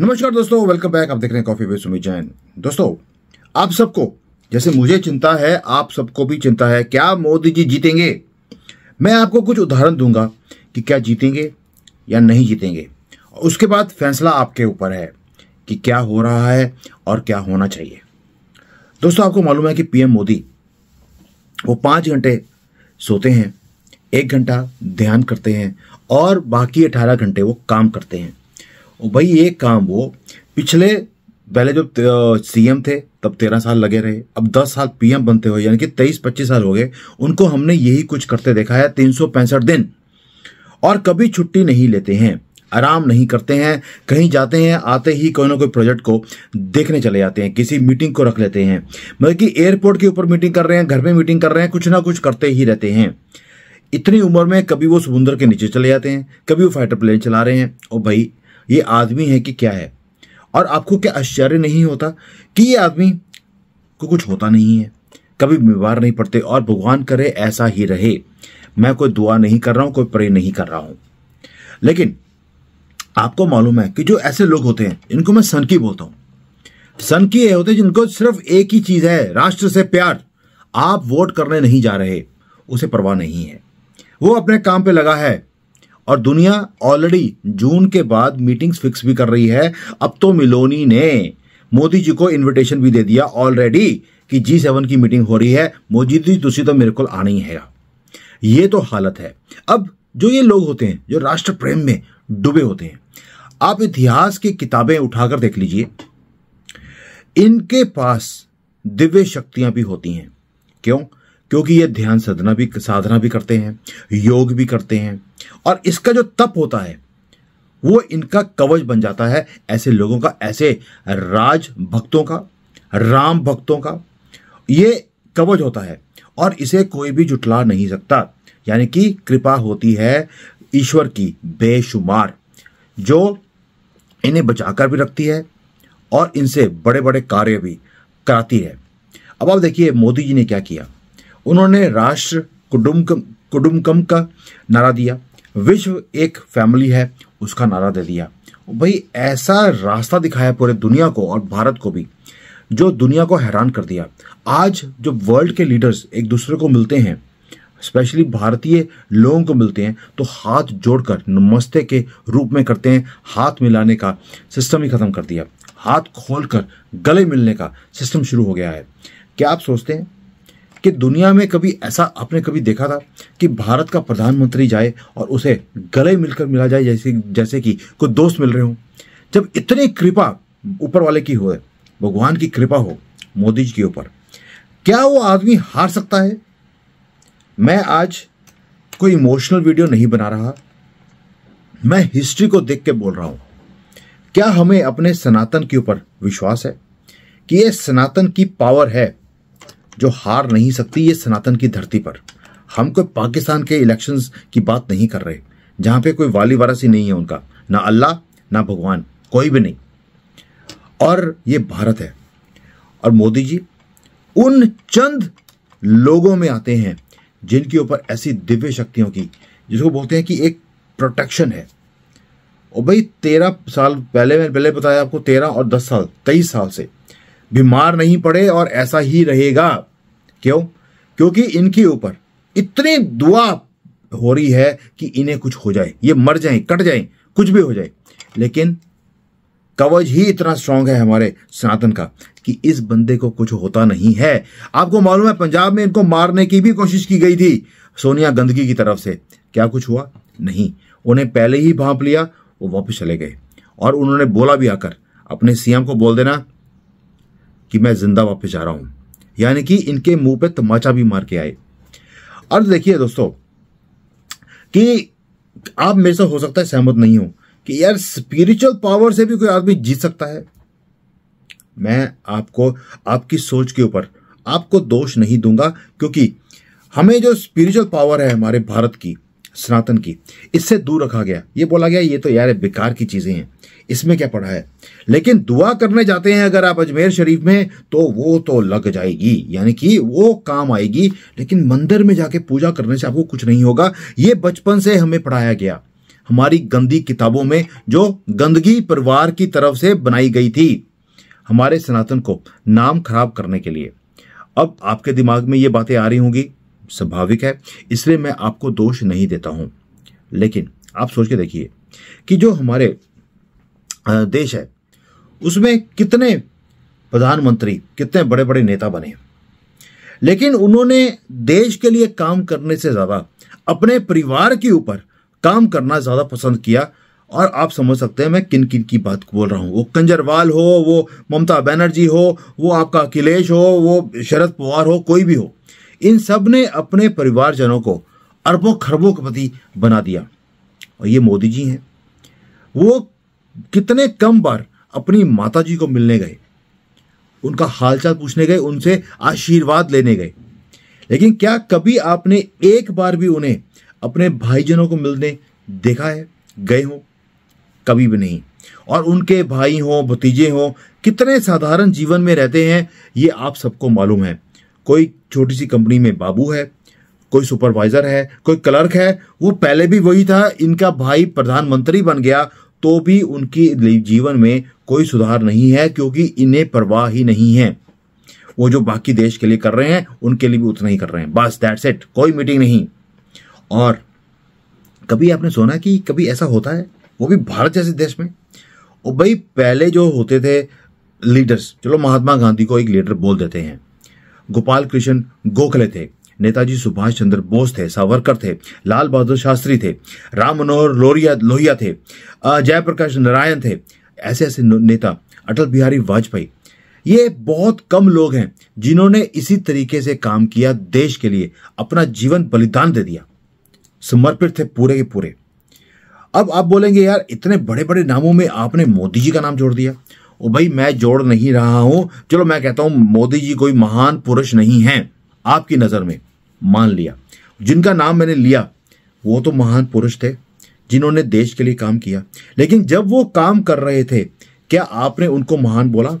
नमस्कार दोस्तों welcome back आप देख रहे हैं कॉफी विद सुमित जैन दोस्तों आप सबको जैसे मुझे चिंता है आप सबको भी चिंता है क्या मोदी जी जीतेंगे मैं आपको कुछ उदाहरण दूंगा कि क्या जीतेंगे या नहीं जीतेंगे उसके बाद फैसला आपके ऊपर है कि क्या हो रहा है और क्या होना चाहिए दोस्तों आपको मालूम है कि पीएम मोदी वो पाँच घंटे सोते हैं एक घंटा ध्यान करते हैं और बाकी अठारह घंटे वो काम करते हैं और भाई एक काम वो पिछले पहले जब सीएम थे तब तेरह साल लगे रहे अब दस साल पीएम बनते हुए यानी कि तेईस पच्चीस साल हो गए उनको हमने यही कुछ करते देखा है तीन सौ पैंसठ दिन और कभी छुट्टी नहीं लेते हैं आराम नहीं करते हैं कहीं जाते हैं आते ही कोई ना कोई प्रोजेक्ट को देखने चले जाते हैं किसी मीटिंग को रख लेते हैं मतलब कि एयरपोर्ट के ऊपर मीटिंग कर रहे हैं घर में मीटिंग कर रहे हैं कुछ ना कुछ करते ही रहते हैं इतनी उम्र में कभी वो समुंदर के नीचे चले जाते हैं कभी वो फाइटर प्लेन चला रहे हैं और भाई ये आदमी है कि क्या है और आपको क्या आश्चर्य नहीं होता कि ये आदमी को कुछ होता नहीं है कभी बीमार नहीं पड़ते और भगवान करे ऐसा ही रहे मैं कोई दुआ नहीं कर रहा हूं कोई प्रे नहीं कर रहा हूं लेकिन आपको मालूम है कि जो ऐसे लोग होते हैं इनको मैं सनकी बोलता हूं सनकी होते हैं जिनको सिर्फ एक ही चीज़ है राष्ट्र से प्यार आप वोट करने नहीं जा रहे उसे परवाह नहीं है वो अपने काम पे लगा है और दुनिया ऑलरेडी जून के बाद मीटिंग्स फिक्स भी कर रही है अब तो मिलोनी ने मोदी जी को इनविटेशन भी दे दिया ऑलरेडी कि जी सेवन की मीटिंग हो रही है मोदी जी तुसी तो मेरे को आना ही है ये तो हालत है अब जो ये लोग होते हैं जो राष्ट्र प्रेम में डूबे होते हैं आप इतिहास की किताबें उठाकर देख लीजिए इनके पास दिव्य शक्तियां भी होती हैं क्यों क्योंकि ये ध्यान साधना भी साधना भी करते हैं योग भी करते हैं और इसका जो तप होता है वो इनका कवच बन जाता है ऐसे लोगों का ऐसे राज भक्तों का राम भक्तों का ये कवच होता है और इसे कोई भी जुटला नहीं सकता यानी कि कृपा होती है ईश्वर की बेशुमार जो इन्हें बचाकर भी रखती है और इनसे बड़े बड़े कार्य भी कराती है अब आप देखिए मोदी जी ने क्या किया उन्होंने राष्ट्र कुडुमकम कुडुमकम का नारा दिया विश्व एक फैमिली है उसका नारा दे दिया भाई ऐसा रास्ता दिखाया पूरे दुनिया को और भारत को भी जो दुनिया को हैरान कर दिया आज जो वर्ल्ड के लीडर्स एक दूसरे को मिलते हैं स्पेशली भारतीय लोगों को मिलते हैं तो हाथ जोड़कर नमस्ते के रूप में करते हैं हाथ मिलाने का सिस्टम ही ख़त्म कर दिया हाथ खोलकर गले मिलने का सिस्टम शुरू हो गया है क्या आप सोचते हैं कि दुनिया में कभी ऐसा आपने कभी देखा था कि भारत का प्रधानमंत्री जाए और उसे गले मिलकर मिला जाए जैसे जैसे कि कोई दोस्त मिल रहे हों जब इतनी कृपा ऊपर वाले की हो भगवान की कृपा हो मोदी जी के ऊपर क्या वो आदमी हार सकता है मैं आज कोई इमोशनल वीडियो नहीं बना रहा मैं हिस्ट्री को देख के बोल रहा हूँ क्या हमें अपने सनातन के ऊपर विश्वास है कि ये सनातन की पावर है जो हार नहीं सकती ये सनातन की धरती पर हम कोई पाकिस्तान के इलेक्शन की बात नहीं कर रहे जहाँ पे कोई वाली वारसी नहीं है उनका ना अल्लाह ना भगवान कोई भी नहीं और ये भारत है और मोदी जी उन चंद लोगों में आते हैं जिनके ऊपर ऐसी दिव्य शक्तियों की जिसको बोलते हैं कि एक प्रोटेक्शन है और भाई तेरह साल पहले मैंने पहले बताया आपको तेरह और दस साल तेईस साल से बीमार नहीं पड़े और ऐसा ही रहेगा क्यों क्योंकि इनके ऊपर इतनी दुआ हो रही है कि इन्हें कुछ हो जाए ये मर जाए कट जाए कुछ भी हो जाए लेकिन कवच ही इतना स्ट्रांग है हमारे सनातन का कि इस बंदे को कुछ होता नहीं है आपको मालूम है पंजाब में इनको मारने की भी कोशिश की गई थी सोनिया गंदगी की तरफ से क्या कुछ हुआ नहीं उन्हें पहले ही भाप लिया वो वापस चले गए और उन्होंने बोला भी आकर अपने सीएम को बोल देना कि मैं जिंदा वापस जा रहा हूं यानी कि इनके मुंह पे तमाचा भी मार के आए अर्थ देखिए दोस्तों कि आप मेरे से हो सकता है सहमत नहीं हो कि यार स्पिरिचुअल पावर से भी कोई आदमी जीत सकता है मैं आपको आपकी सोच के ऊपर आपको दोष नहीं दूंगा क्योंकि हमें जो स्पिरिचुअल पावर है हमारे भारत की सनातन की इससे दूर रखा गया ये बोला गया ये तो यार बेकार की चीज़ें हैं इसमें क्या पढ़ा है लेकिन दुआ करने जाते हैं अगर आप अजमेर शरीफ में तो वो तो लग जाएगी यानी कि वो काम आएगी लेकिन मंदिर में जाके पूजा करने से आपको कुछ नहीं होगा ये बचपन से हमें पढ़ाया गया हमारी गंदी किताबों में जो गंदगी परिवार की तरफ से बनाई गई थी हमारे सनातन को नाम खराब करने के लिए अब आपके दिमाग में ये बातें आ रही होंगी स्वाभाविक है इसलिए मैं आपको दोष नहीं देता हूं लेकिन आप सोच के देखिए कि जो हमारे देश है उसमें कितने प्रधानमंत्री कितने बड़े बड़े नेता बने लेकिन उन्होंने देश के लिए काम करने से ज़्यादा अपने परिवार के ऊपर काम करना ज़्यादा पसंद किया और आप समझ सकते हैं मैं किन किन की बात बोल रहा हूँ वो कंजरवाल हो वो ममता बनर्जी हो वो आपका अखिलेश हो वो शरद पवार हो कोई भी हो इन सब ने अपने परिवारजनों को अरबों खरबों के पति बना दिया और ये मोदी जी हैं वो कितने कम बार अपनी माता जी को मिलने गए उनका हालचाल पूछने गए उनसे आशीर्वाद लेने गए लेकिन क्या कभी आपने एक बार भी उन्हें अपने भाईजनों को मिलने देखा है गए हों कभी भी नहीं और उनके भाई हों भतीजे हों कितने साधारण जीवन में रहते हैं ये आप सबको मालूम है कोई छोटी सी कंपनी में बाबू है कोई सुपरवाइजर है कोई क्लर्क है वो पहले भी वही था इनका भाई प्रधानमंत्री बन गया तो भी उनकी जीवन में कोई सुधार नहीं है क्योंकि इन्हें परवाह ही नहीं है वो जो बाकी देश के लिए कर रहे हैं उनके लिए भी उतना ही कर रहे हैं बस दैट्स इट कोई मीटिंग नहीं और कभी आपने सुना कि कभी ऐसा होता है वो भी भारत जैसे देश में और भाई पहले जो होते थे लीडर्स चलो महात्मा गांधी को एक लीडर बोल देते हैं गोपाल कृष्ण गोखले थे नेताजी सुभाष चंद्र बोस थे सावरकर थे लाल बहादुर शास्त्री थे राम मनोहर लोहिया लोहिया थे जयप्रकाश नारायण थे ऐसे ऐसे नेता अटल बिहारी वाजपेयी ये बहुत कम लोग हैं जिन्होंने इसी तरीके से काम किया देश के लिए अपना जीवन बलिदान दे दिया समर्पित थे पूरे के पूरे अब आप बोलेंगे यार इतने बड़े बड़े नामों में आपने मोदी जी का नाम जोड़ दिया ओ भाई मैं जोड़ नहीं रहा हूं चलो मैं कहता हूं मोदी जी कोई महान पुरुष नहीं है आपकी नज़र में मान लिया जिनका नाम मैंने लिया वो तो महान पुरुष थे जिन्होंने देश के लिए काम किया लेकिन जब वो काम कर रहे थे क्या आपने उनको महान बोला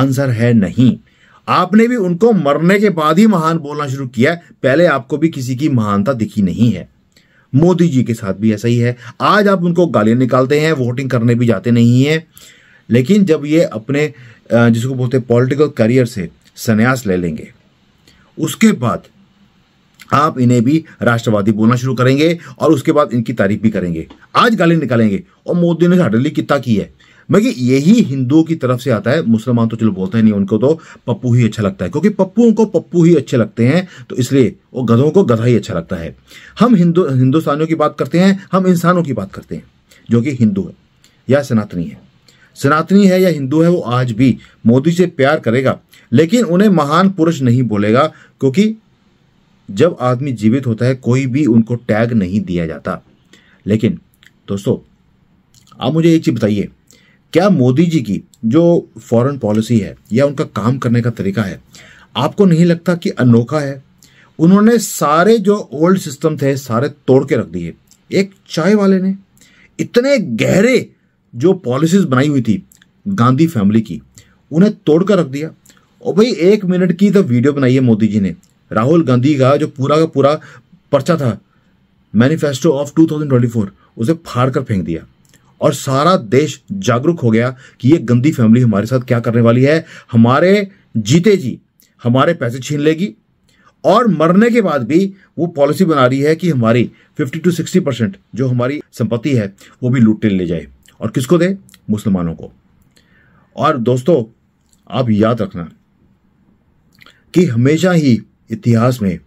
आंसर है नहीं आपने भी उनको मरने के बाद ही महान बोलना शुरू किया पहले आपको भी किसी की महानता दिखी नहीं है मोदी जी के साथ भी ऐसा ही है आज आप उनको गालियाँ निकालते हैं वोटिंग करने भी जाते नहीं हैं लेकिन जब ये अपने जिसको बोलते हैं पॉलिटिकल करियर से संन्यास ले लेंगे उसके बाद आप इन्हें भी राष्ट्रवादी बोलना शुरू करेंगे और उसके बाद इनकी तारीफ भी करेंगे आज गाली निकालेंगे और मोदी ने साढ़े लिए कितना की है मैं यही हिंदुओं की तरफ से आता है मुसलमान तो चलो बोलते नहीं उनको तो पप्पू ही अच्छा लगता है क्योंकि पप्पू को पप्पू ही अच्छे लगते हैं तो इसलिए वो गधों को गधा ही अच्छा लगता है हम हिंदू हिंदुस्तानियों की बात करते हैं हम इंसानों की बात करते हैं जो कि हिंदू है या सनातनी है सनातनी है या हिंदू है वो आज भी मोदी से प्यार करेगा लेकिन उन्हें महान पुरुष नहीं बोलेगा क्योंकि जब आदमी जीवित होता है कोई भी उनको टैग नहीं दिया जाता लेकिन दोस्तों आप मुझे एक चीज़ बताइए क्या मोदी जी की जो फॉरेन पॉलिसी है या उनका काम करने का तरीका है आपको नहीं लगता कि अनोखा है उन्होंने सारे जो ओल्ड सिस्टम थे सारे तोड़ के रख दिए एक चाय वाले ने इतने गहरे जो पॉलिसीज बनाई हुई थी गांधी फैमिली की उन्हें तोड़कर रख दिया और भाई एक मिनट की तो वीडियो बनाई है मोदी जी ने राहुल गांधी का जो पूरा का पूरा पर्चा था मैनिफेस्टो ऑफ 2024 उसे फाड़ कर फेंक दिया और सारा देश जागरूक हो गया कि ये गंदी फैमिली हमारे साथ क्या करने वाली है हमारे जीते जी हमारे पैसे छीन लेगी और मरने के बाद भी वो पॉलिसी बना रही है कि हमारी 50 टू 60 परसेंट जो हमारी संपत्ति है वो भी लूटे ले जाए और किसको दे मुसलमानों को और दोस्तों आप याद रखना कि हमेशा ही इतिहास में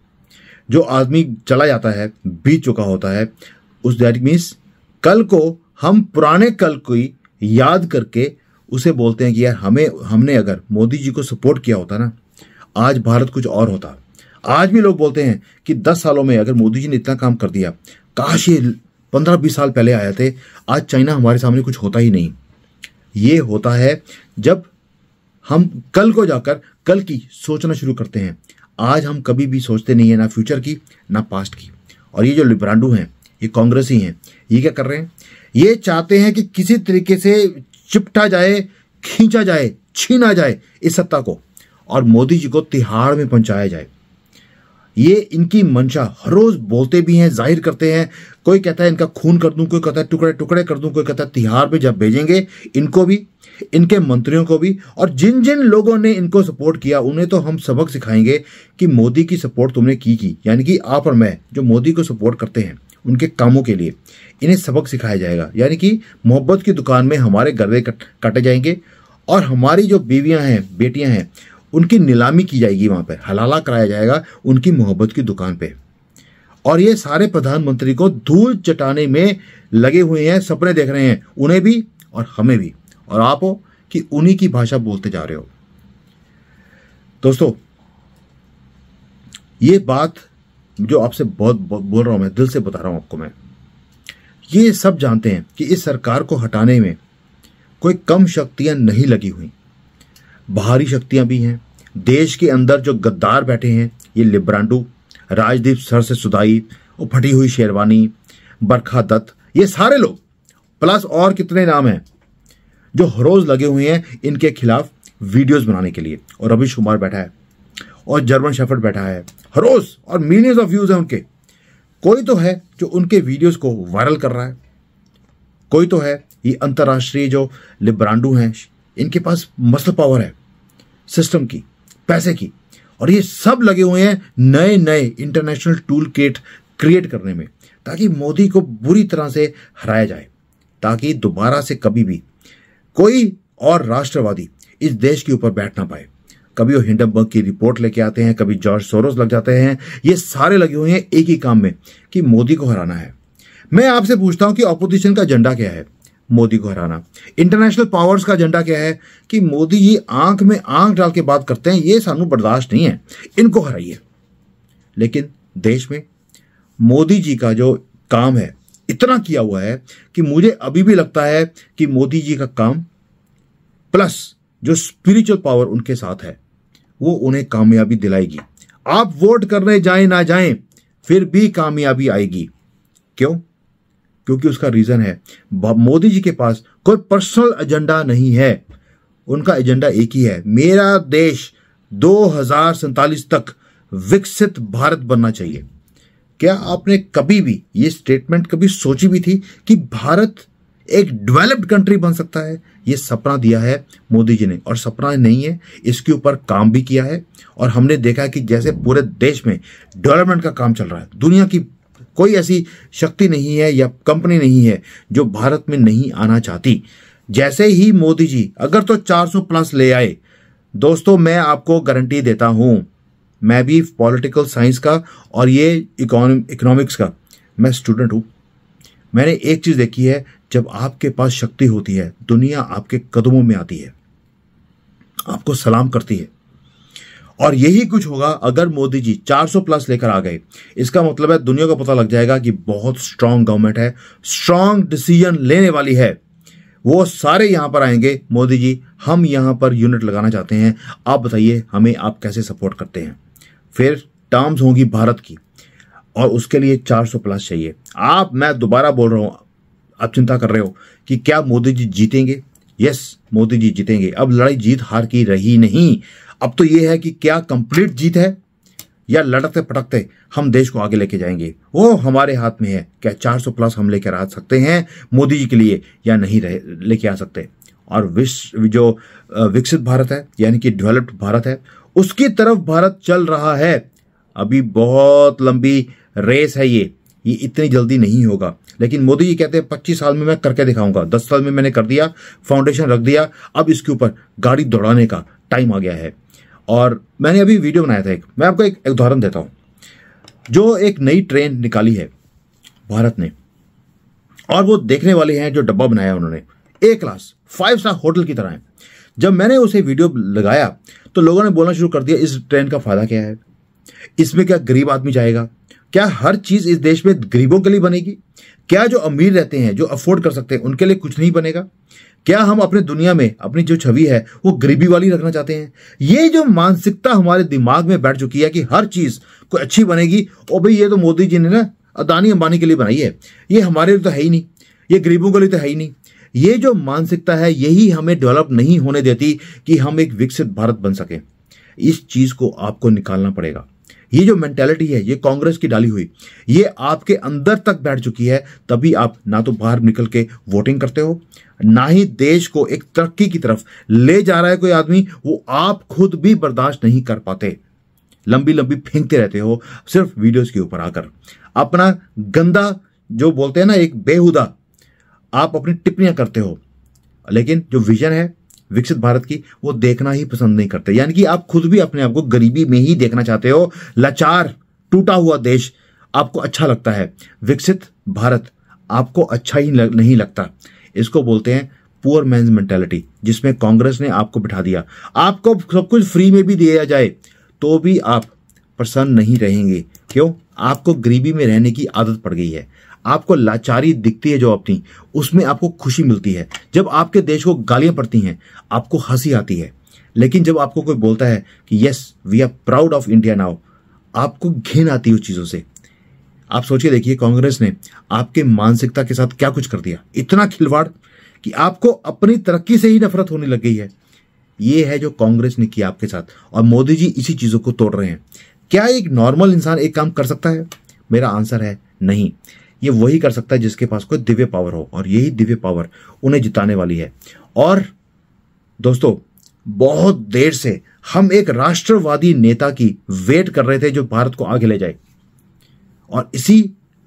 जो आदमी चला जाता है बीत चुका होता है उस दैट मीन्स कल को हम पुराने कल को ही याद करके उसे बोलते हैं कि यार हमें हमने अगर मोदी जी को सपोर्ट किया होता ना आज भारत कुछ और होता आज भी लोग बोलते हैं कि दस सालों में अगर मोदी जी ने इतना काम कर दिया काश ये पंद्रह बीस साल पहले आए थे आज चाइना हमारे सामने कुछ होता ही नहीं ये होता है जब हम कल को जाकर कल की सोचना शुरू करते हैं आज हम कभी भी सोचते नहीं है ना फ्यूचर की ना पास्ट की और ये जो लिब्रांडू हैं ये कांग्रेसी हैं ये क्या कर रहे हैं ये चाहते हैं कि किसी तरीके से चिपटा जाए खींचा जाए छीना जाए इस सत्ता को और मोदी जी को तिहाड़ में पहुंचाया जाए ये इनकी मंशा हर रोज बोलते भी हैं जाहिर करते हैं कोई कहता है इनका खून कर दूं कोई कहता है टुकड़े टुकड़े कर दूं कोई कहता है तिहार में जब भेजेंगे इनको भी इनके मंत्रियों को भी और जिन जिन लोगों ने इनको सपोर्ट किया उन्हें तो हम सबक सिखाएंगे कि मोदी की सपोर्ट तुमने की की यानी कि आप और मैं जो मोदी को सपोर्ट करते हैं उनके कामों के लिए इन्हें सबक सिखाया जाएगा यानी कि मोहब्बत की दुकान में हमारे गर्दे काटे जाएंगे और हमारी जो बीवियां हैं बेटियां हैं उनकी नीलामी की जाएगी वहाँ पर हलाला कराया जाएगा उनकी मोहब्बत की दुकान पे और ये सारे प्रधानमंत्री को धूल चटाने में लगे हुए हैं सपने देख रहे हैं उन्हें भी और हमें भी और आप हो कि उन्हीं की भाषा बोलते जा रहे हो दोस्तों ये बात जो आपसे बहुत बोल रहा हूं मैं दिल से बता रहा हूं आपको मैं ये सब जानते हैं कि इस सरकार को हटाने में कोई कम शक्तियाँ नहीं लगी हुई बाहरी शक्तियां भी हैं देश के अंदर जो गद्दार बैठे हैं ये लिब्रांडू राजदीप सर से सुधाई और फटी हुई शेरवानी बरखा दत्त ये सारे लोग प्लस और कितने नाम हैं जो हरोज लगे हुए हैं इनके खिलाफ वीडियोस बनाने के लिए और रविश कुमार बैठा है और जर्मन शेफर्ड बैठा है हरोज और मिलियंस ऑफ व्यूज हैं उनके कोई तो है जो उनके वीडियोस को वायरल कर रहा है कोई तो है ये अंतर्राष्ट्रीय जो लिब्रांडू हैं इनके पास मसल पावर है सिस्टम की पैसे की और ये सब लगे हुए हैं नए नए इंटरनेशनल टूल किट क्रिएट करने में ताकि मोदी को बुरी तरह से हराया जाए ताकि दोबारा से कभी भी कोई और राष्ट्रवादी इस देश के ऊपर बैठ ना पाए कभी वो हिंडनबर्ग की रिपोर्ट लेके आते हैं कभी जॉर्ज सोरोस लग जाते हैं ये सारे लगे हुए हैं एक ही काम में कि मोदी को हराना है मैं आपसे पूछता हूं कि ऑपोजिशन का एजेंडा क्या है मोदी को हराना इंटरनेशनल पावर्स का एजेंडा क्या है कि मोदी जी आंख में आंख डाल के बात करते हैं ये सानू बर्दाश्त नहीं है इनको हराइए लेकिन देश में मोदी जी का जो काम है इतना किया हुआ है कि मुझे अभी भी लगता है कि मोदी जी का काम प्लस जो स्पिरिचुअल पावर उनके साथ है वो उन्हें कामयाबी दिलाएगी आप वोट करने जाए ना जाए फिर भी कामयाबी आएगी क्यों क्योंकि उसका रीज़न है मोदी जी के पास कोई पर्सनल एजेंडा नहीं है उनका एजेंडा एक ही है मेरा देश दो तक विकसित भारत बनना चाहिए क्या आपने कभी भी ये स्टेटमेंट कभी सोची भी थी कि भारत एक डेवलप्ड कंट्री बन सकता है ये सपना दिया है मोदी जी ने और सपना नहीं है इसके ऊपर काम भी किया है और हमने देखा है कि जैसे पूरे देश में डेवलपमेंट का काम चल रहा है दुनिया की कोई ऐसी शक्ति नहीं है या कंपनी नहीं है जो भारत में नहीं आना चाहती जैसे ही मोदी जी अगर तो 400 प्लस ले आए दोस्तों मैं आपको गारंटी देता हूं मैं भी पॉलिटिकल साइंस का और ये इकोनॉमिक्स का मैं स्टूडेंट हूं मैंने एक चीज देखी है जब आपके पास शक्ति होती है दुनिया आपके कदमों में आती है आपको सलाम करती है और यही कुछ होगा अगर मोदी जी 400 प्लस लेकर आ गए इसका मतलब है दुनिया को पता लग जाएगा कि बहुत स्ट्रांग गवर्नमेंट है स्ट्रांग डिसीजन लेने वाली है वो सारे यहाँ पर आएंगे मोदी जी हम यहाँ पर यूनिट लगाना चाहते हैं आप बताइए हमें आप कैसे सपोर्ट करते हैं फिर टर्म्स होंगी भारत की और उसके लिए 400 प्लस चाहिए आप मैं दोबारा बोल रहा हूँ आप चिंता कर रहे हो कि क्या मोदी जी जीतेंगे यस मोदी जी जीतेंगे अब लड़ाई जीत हार की रही नहीं अब तो ये है कि क्या कंप्लीट जीत है या लड़कते पटकते हम देश को आगे लेके जाएंगे वो हमारे हाथ में है क्या 400 प्लस हम लेकर आ सकते हैं मोदी जी के लिए या नहीं रहे लेके आ सकते और विश्व जो विकसित भारत है यानी कि डेवलप्ड भारत है उसकी तरफ भारत चल रहा है अभी बहुत लंबी रेस है ये ये इतनी जल्दी नहीं होगा लेकिन मोदी जी कहते हैं पच्चीस साल में मैं करके दिखाऊंगा दस साल में मैंने कर दिया फाउंडेशन रख दिया अब इसके ऊपर गाड़ी दौड़ाने का टाइम आ गया है और मैंने अभी वीडियो बनाया था एक मैं आपको एक उदाहरण देता हूँ जो एक नई ट्रेन निकाली है भारत ने और वो देखने वाले हैं जो डब्बा बनाया उन्होंने A class five star hotel की तरह है जब मैंने उसे वीडियो लगाया तो लोगों ने बोलना शुरू कर दिया इस ट्रेन का फायदा क्या है इसमें क्या गरीब आदमी जाएगा क्या हर चीज इस देश में गरीबों के लिए बनेगी क्या जो अमीर रहते हैं जो अफोर्ड कर सकते हैं उनके लिए कुछ नहीं बनेगा क्या हम अपने दुनिया में अपनी जो छवि है वो गरीबी वाली रखना चाहते हैं ये जो मानसिकता हमारे दिमाग में बैठ चुकी है कि हर चीज कोई अच्छी बनेगी और भाई ये तो मोदी जी ने ना अदानी अंबानी के लिए बनाई है ये हमारे लिए तो है ही नहीं ये गरीबों के लिए तो है ही नहीं ये जो मानसिकता है यही हमें डेवलप नहीं होने देती कि हम एक विकसित भारत बन सकें इस चीज को आपको निकालना पड़ेगा ये जो मेंटेलिटी है ये कांग्रेस की डाली हुई ये आपके अंदर तक बैठ चुकी है तभी आप ना तो बाहर निकल के वोटिंग करते हो ना ही देश को एक तरक्की की तरफ ले जा रहा है कोई आदमी वो आप खुद भी बर्दाश्त नहीं कर पाते लंबी लंबी फेंकते रहते हो सिर्फ वीडियोस के ऊपर आकर अपना गंदा जो बोलते हैं ना एक बेहुदा आप अपनी टिप्पणियां करते हो लेकिन जो विजन है विकसित भारत की वो देखना ही पसंद नहीं करते यानी कि आप खुद भी अपने आप को गरीबी में ही देखना चाहते हो लाचार टूटा हुआ देश आपको अच्छा लगता है विकसित भारत आपको अच्छा ही नहीं लगता इसको बोलते हैं पुअर मैं मेंटेलिटी जिसमें कांग्रेस ने आपको बिठा दिया आपको सब कुछ फ्री में भी दिया जाए तो भी आप प्रसन्न नहीं रहेंगे क्यों आपको गरीबी में रहने की आदत पड़ गई है आपको लाचारी दिखती है जो अपनी उसमें आपको खुशी मिलती है जब आपके देश को गालियां पड़ती हैं आपको हंसी आती है लेकिन जब आपको कोई बोलता है कि yes we are proud of India now आपको घिन आती है उस चीज़ों से आप सोचिए देखिए कांग्रेस ने आपके मानसिकता के साथ क्या कुछ कर दिया इतना खिलवाड़ कि आपको अपनी तरक्की से ही नफरत होने लग गई है ये है जो कांग्रेस ने किया आपके साथ और मोदी जी इसी चीज़ों को तोड़ रहे हैं क्या एक नॉर्मल इंसान एक काम कर सकता है मेरा आंसर है नहीं ये वही कर सकता है जिसके पास कोई दिव्य पावर हो और यही दिव्य पावर उन्हें जिताने वाली है और दोस्तों बहुत देर से हम एक राष्ट्रवादी नेता की वेट कर रहे थे जो भारत को आगे ले जाए और इसी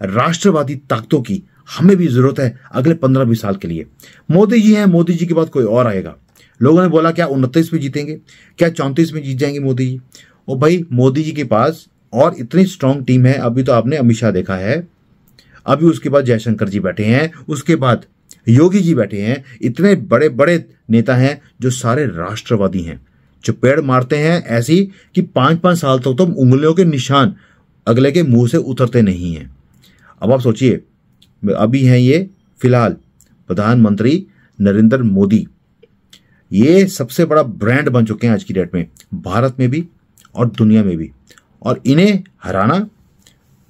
राष्ट्रवादी ताकतों की हमें भी जरूरत है अगले पंद्रह बीस साल के लिए मोदी जी हैं मोदी जी के बाद कोई और आएगा लोगों ने बोला क्या उनतीस में जीतेंगे क्या चौंतीस में जीत जाएंगे मोदी जी और भाई मोदी जी के पास और इतनी स्ट्रांग टीम है अभी तो आपने अमित शाह देखा है अभी उसके बाद जयशंकर जी बैठे हैं उसके बाद योगी जी बैठे हैं इतने बड़े बड़े नेता हैं जो सारे राष्ट्रवादी हैं जो पेड़ मारते हैं ऐसी कि पाँच पाँच साल तक तो उंगलियों के निशान अगले के मुंह से उतरते नहीं हैं अब आप सोचिए अभी हैं ये फिलहाल प्रधानमंत्री नरेंद्र मोदी ये सबसे बड़ा ब्रांड बन चुके हैं आज की डेट में भारत में भी और दुनिया में भी और इन्हें हराना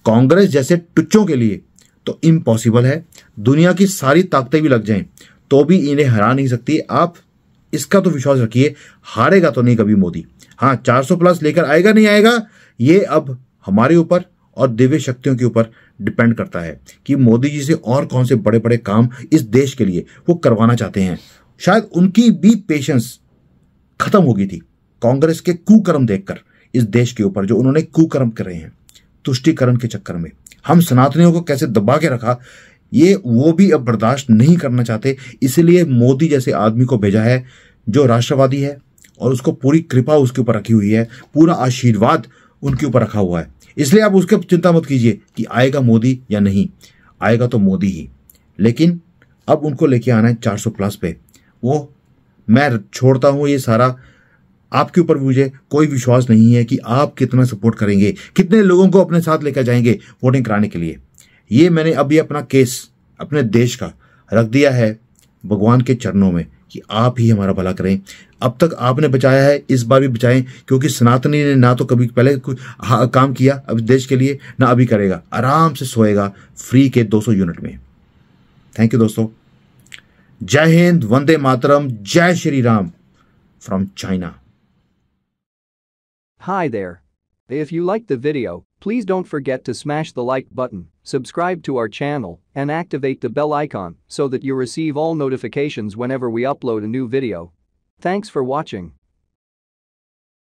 कांग्रेस जैसे टुच्चों के लिए तो इम्पॉसिबल है दुनिया की सारी ताकतें भी लग जाएं तो भी इन्हें हरा नहीं सकती आप इसका तो विश्वास रखिए हारेगा तो नहीं कभी मोदी हाँ 400 प्लस लेकर आएगा नहीं आएगा ये अब हमारे ऊपर और दिव्य शक्तियों के ऊपर डिपेंड करता है कि मोदी जी से और कौन से बड़े बड़े काम इस देश के लिए वो करवाना चाहते हैं शायद उनकी भी पेशेंस खत्म हो गई थी कांग्रेस के कुकर्म देखकर इस देश के ऊपर जो उन्होंने कुकर्म कर रहे हैं तुष्टिकरण के चक्कर में हम सनातनियों को कैसे दबा के रखा ये वो भी अब बर्दाश्त नहीं करना चाहते इसलिए मोदी जैसे आदमी को भेजा है जो राष्ट्रवादी है और उसको पूरी कृपा उसके ऊपर रखी हुई है पूरा आशीर्वाद उनके ऊपर रखा हुआ है इसलिए आप उसके चिंता मत कीजिए कि आएगा मोदी या नहीं आएगा तो मोदी ही लेकिन अब उनको लेके आना है चार प्लस पे वो मैं छोड़ता हूँ ये सारा आपके ऊपर मुझे कोई विश्वास नहीं है कि आप कितना सपोर्ट करेंगे कितने लोगों को अपने साथ लेकर जाएंगे वोटिंग कराने के लिए ये मैंने अभी अपना केस अपने देश का रख दिया है भगवान के चरणों में कि आप ही हमारा भला करें अब तक आपने बचाया है इस बार भी बचाएं क्योंकि सनातनी ने ना तो कभी पहले काम किया अब देश के लिए ना अभी करेगा आराम से सोएगा फ्री के 200 यूनिट में थैंक यू दोस्तों जय हिंद वंदे मातरम जय Shri Ram from China Hi there. If you liked the video, please don't forget to smash the like button, subscribe to our channel, and activate the bell icon so that you receive all notifications whenever we upload a new video. Thanks for watching.